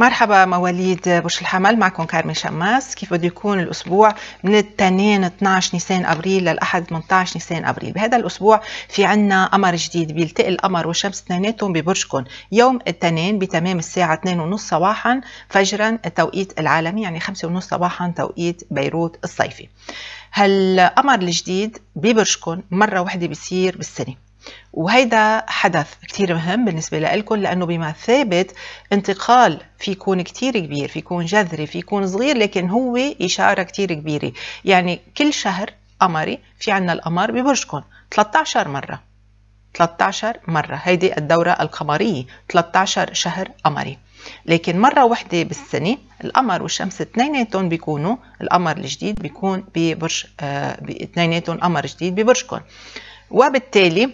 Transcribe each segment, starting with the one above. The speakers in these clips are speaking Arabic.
مرحبا مواليد برج الحمل معكم كارمي شماس كيف بده يكون الاسبوع من الاثنين 12 نيسان ابريل للاحد 18 نيسان ابريل بهذا الاسبوع في عنا قمر جديد بيلتقي القمر والشمس اثنيناتهم ببرجكم يوم الاثنين بتمام الساعه 2:30 صباحا فجرا التوقيت العالمي يعني 5:30 صباحا توقيت بيروت الصيفي هالقمر الجديد ببرجكم مره واحده بيصير بالسنه وهيدا حدث كتير مهم بالنسبة لكم لأنه بما ثابت انتقال في يكون كتير كبير في يكون جذري في يكون صغير لكن هو إشارة كتير كبيرة يعني كل شهر قمري في عنا القمر ببرجكم 13 مرة 13 مرة هيدي الدورة القمرية 13 شهر قمري لكن مرة واحدة بالسنة القمر والشمس اثنيناتهم بيكونوا القمر الجديد بيكون ببرج آه، اثنيناتهم قمر جديد ببرجكم وبالتالي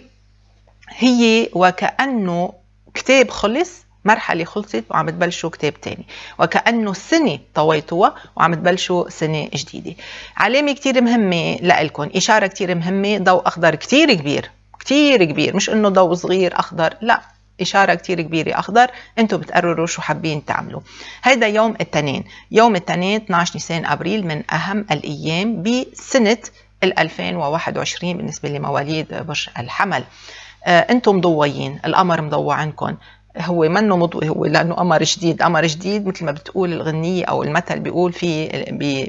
هي وكأنه كتاب خلص مرحلة خلصت وعم تبلشوا كتاب تاني وكأنه سنة طويتوها وعم تبلشوا سنة جديدة علامة كتير مهمة لألكن إشارة كتير مهمة ضوء أخضر كتير كبير كتير كبير مش إنه ضوء صغير أخضر لا إشارة كتير كبيرة أخضر أنتم بتقرروا شو حابين تعملوا هيدا يوم التنين يوم التنين 12 نيسان أبريل من أهم الأيام بسنة ال 2021 بالنسبة لمواليد برج الحمل آه، انتم مضويين القمر مضوى عنكم هو منه مضوي هو لانه قمر جديد قمر جديد مثل ما بتقول الغنيه او المثل بيقول في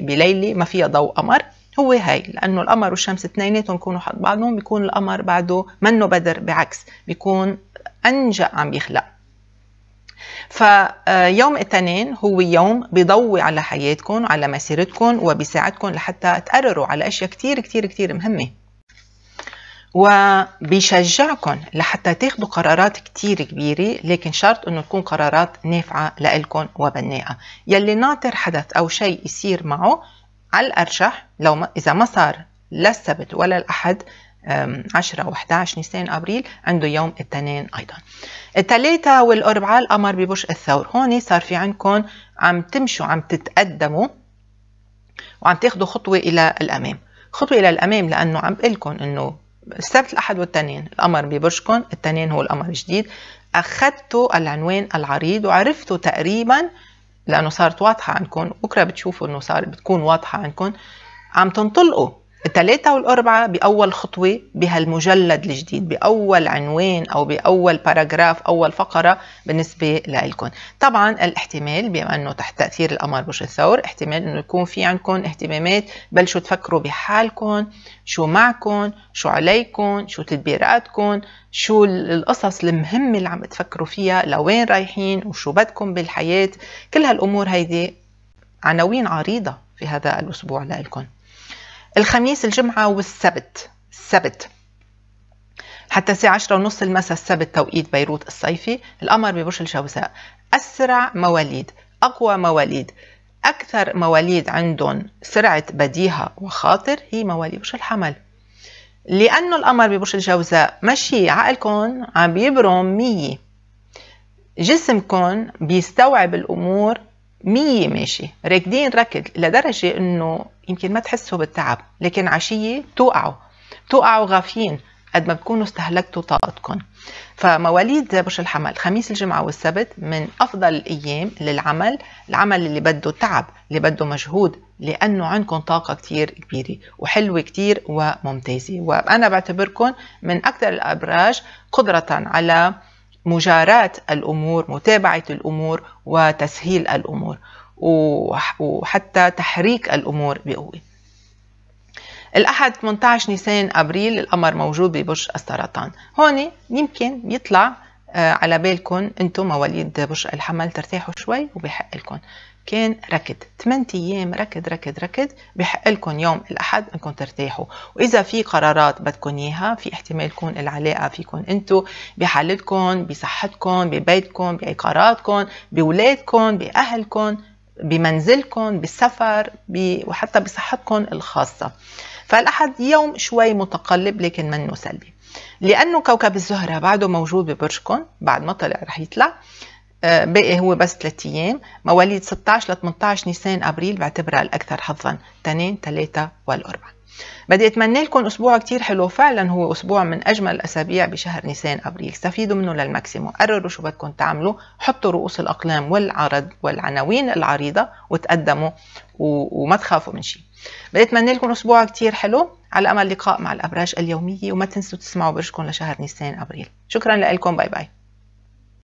بليله ما فيها ضوء قمر هو هاي لانه القمر والشمس اثنيناتهم بيكونوا حد بعضهم بيكون القمر بعده منه بدر بعكس بيكون انجا عم يخلق فيوم آه، الاثنين هو يوم بيضوي على حياتكم على مسيرتكم وبيساعدكم لحتى تقرروا على اشياء كتير كتير كتير مهمه وبيشجعكم لحتى تاخدوا قرارات كتير كبيرة لكن شرط انه تكون قرارات نافعة لإلكم وبناءة يلي ناطر حدث أو شيء يصير معه على الأرجح لو ما إذا ما صار لا السبت ولا الأحد 10 و 11 نيسان ابريل عنده يوم الاثنين ايضا الثلاثة والاربعاء القمر ببرج الثور هون صار في عندكم عم تمشوا عم تتقدموا وعم تاخذوا خطوة الى الامام خطوة الى الامام لانه عم بقول لكم انه السبت الأحد والتنين القمر ببرجكم التنين هو القمر الجديد أخذتوا العنوان العريض وعرفتوا تقريبا لأنه صارت واضحة عندكم بكرة بتشوفوا أنه صار بتكون واضحة عندكم عم تنطلقوا الثلاثة والأربعة بأول خطوة بهالمجلد الجديد بأول عنوان أو بأول باراجراف أول فقرة بالنسبة لإلكم طبعا الاحتمال بما أنه تحت تأثير القمر برج الثور احتمال أنه يكون في عندكم اهتمامات بلشوا تفكروا بحالكم شو معكم شو عليكم شو تدبيراتكم شو القصص المهمة اللي عم تفكروا فيها لوين رايحين وشو بدكم بالحياة كل هالأمور هيدي عناوين عريضة في هذا الأسبوع لإلكم الخميس الجمعة والسبت السبت حتى الساعة عشرة ونص المساء السبت توقيت بيروت الصيفي القمر ببرج الجوزاء أسرع مواليد أقوى مواليد أكثر مواليد عندهم سرعة بديهة وخاطر هي مواليد برج الحمل لأنه القمر ببرج الجوزاء ماشي عقلكم عم بيبرم مية جسمكم بيستوعب الأمور مية ماشي راكدين ركض لدرجة انه يمكن ما تحسوا بالتعب لكن عشية توقعوا توقعوا غافيين قد ما بتكونوا استهلكتوا طاقتكم فمواليد برج الحمل خميس الجمعة والسبت من أفضل الأيام للعمل العمل اللي بده تعب اللي بده مجهود لأنه عندكم طاقة كتير كبيرة وحلوة كتير وممتازة وأنا بعتبركم من أكثر الأبراج قدرة على مجاراة الأمور متابعة الأمور وتسهيل الأمور وحتى تحريك الأمور بقوة الأحد 18 نيسان أبريل القمر موجود ببرج السرطان هون يمكن يطلع آه، على بالكم انتم مواليد برج الحمل ترتاحوا شوي وبحق لكم كان ركض 8 ايام ركض ركض ركض بحق لكم يوم الاحد انكم ترتاحوا واذا في قرارات بدكم اياها في احتمال تكون العلاقه فيكم انتم بحالتكم بصحتكم ببيتكم بعقاراتكم باولادكم باهلكم بمنزلكم بالسفر ب... وحتى بصحتكم الخاصه فالاحد يوم شوي متقلب لكن منه سلبي لانه كوكب الزهره بعده موجود ببرجكم بعد ما طلع رح يطلع آه، باقي هو بس ثلاث ايام مواليد 16 ل 18 نيسان ابريل بعتبرها الاكثر حظا اثنين ثلاثة والاربع بدي اتمنى لكم اسبوع كتير حلو فعلا هو اسبوع من اجمل الاسابيع بشهر نيسان ابريل استفيدوا منه للماكسيمو قرروا شو بدكم تعملوا حطوا رؤوس الاقلام والعرض والعناوين العريضه وتقدموا و... وما تخافوا من شيء بدي اتمنى لكم اسبوع كتير حلو على أمل لقاء مع الأبراج اليومية وما تنسوا تسمعوا برجكم لشهر نيسان أبريل شكرا لكم باي باي